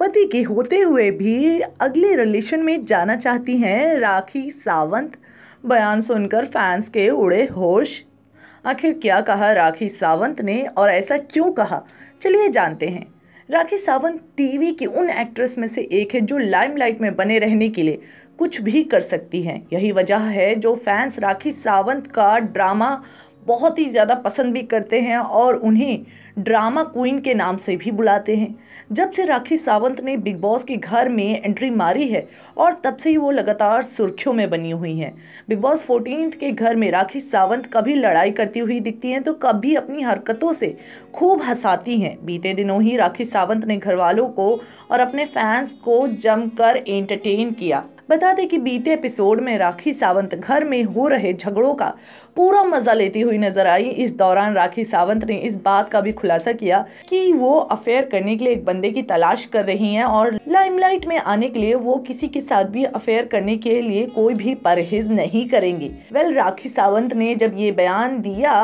पति के होते हुए भी अगले रिलेशन में जाना चाहती हैं राखी सावंत बयान सुनकर फैंस के उड़े होश आखिर क्या कहा राखी सावंत ने और ऐसा क्यों कहा चलिए जानते हैं राखी सावंत टीवी की उन एक्ट्रेस में से एक है जो लाइमलाइट में बने रहने के लिए कुछ भी कर सकती हैं यही वजह है जो फैंस राखी सावंत का ड्रामा बहुत ही ज़्यादा पसंद भी करते हैं और उन्हें ड्रामा क्वीन के नाम से भी बुलाते हैं जब से राखी सावंत ने बिग बॉस के घर में एंट्री मारी है और तब से ही वो लगातार सुर्खियों में बनी हुई हैं बिग बॉस फोर्टीन के घर में राखी सावंत कभी लड़ाई करती हुई दिखती हैं तो कभी अपनी हरकतों से खूब हंसाती हैं बीते दिनों ही राखी सावंत ने घर वालों को और अपने फैंस को जमकर एंटरटेन किया बता दें कि बीते एपिसोड में राखी सावंत घर में हो रहे झगड़ों का पूरा मजा लेती हुई नजर आई इस दौरान राखी सावंत ने इस बात का भी खुलासा किया कि वो अफेयर करने के लिए एक बंदे की तलाश कर रही हैं और लाइमलाइट में आने के लिए वो किसी के साथ भी अफेयर करने के लिए कोई भी परहेज नहीं करेंगे वेल राखी सावंत ने जब ये बयान दिया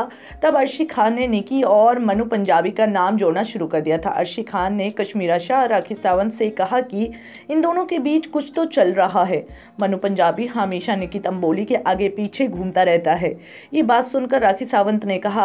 तब अर्शी खान ने निकी और मनु पंजाबी का नाम जोड़ना शुरू कर दिया था अर्शी खान ने कश्मीरा शाह राखी सावंत से कहा कि इन दोनों के बीच कुछ तो चल रहा है मनु पंजाबी हमेशा निकी तंबोली के आगे पीछे घूमता रहता है ये बात सुनकर राखी सावंत ने कहा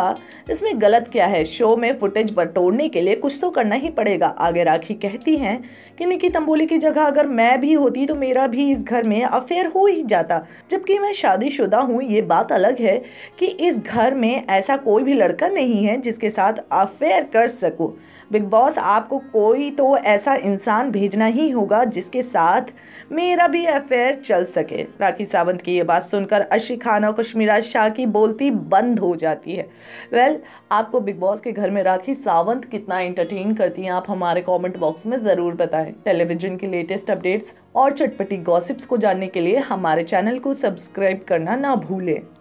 इसमें गलत क्या है शो में फुटेज बटोरने के लिए कुछ तो करना ही पड़ेगा आगे राखी कहती हैं कि निकी तंबोली की जगह अगर मैं भी होती तो मेरा भी इस घर में अफेयर हो ही जाता जबकि मैं शादीशुदा हूँ ये बात अलग है कि इस घर में ऐसा कोई भी लड़का नहीं है जिसके साथ अफेयर कर सकूँ बिग बॉस आपको कोई तो ऐसा इंसान भेजना ही होगा जिसके साथ मेरा भी अफेयर चल सके राखी सावंत की ये बात सुनकर अशी खान और कश्मीरा शाह की बोलती बंद हो जाती है वेल well, आपको बिग बॉस के घर में राखी सावंत कितना एंटरटेन करती हैं आप हमारे कमेंट बॉक्स में ज़रूर बताएं टेलीविजन के लेटेस्ट अपडेट्स और चटपटी गॉसिप्स को जानने के लिए हमारे चैनल को सब्सक्राइब करना ना भूलें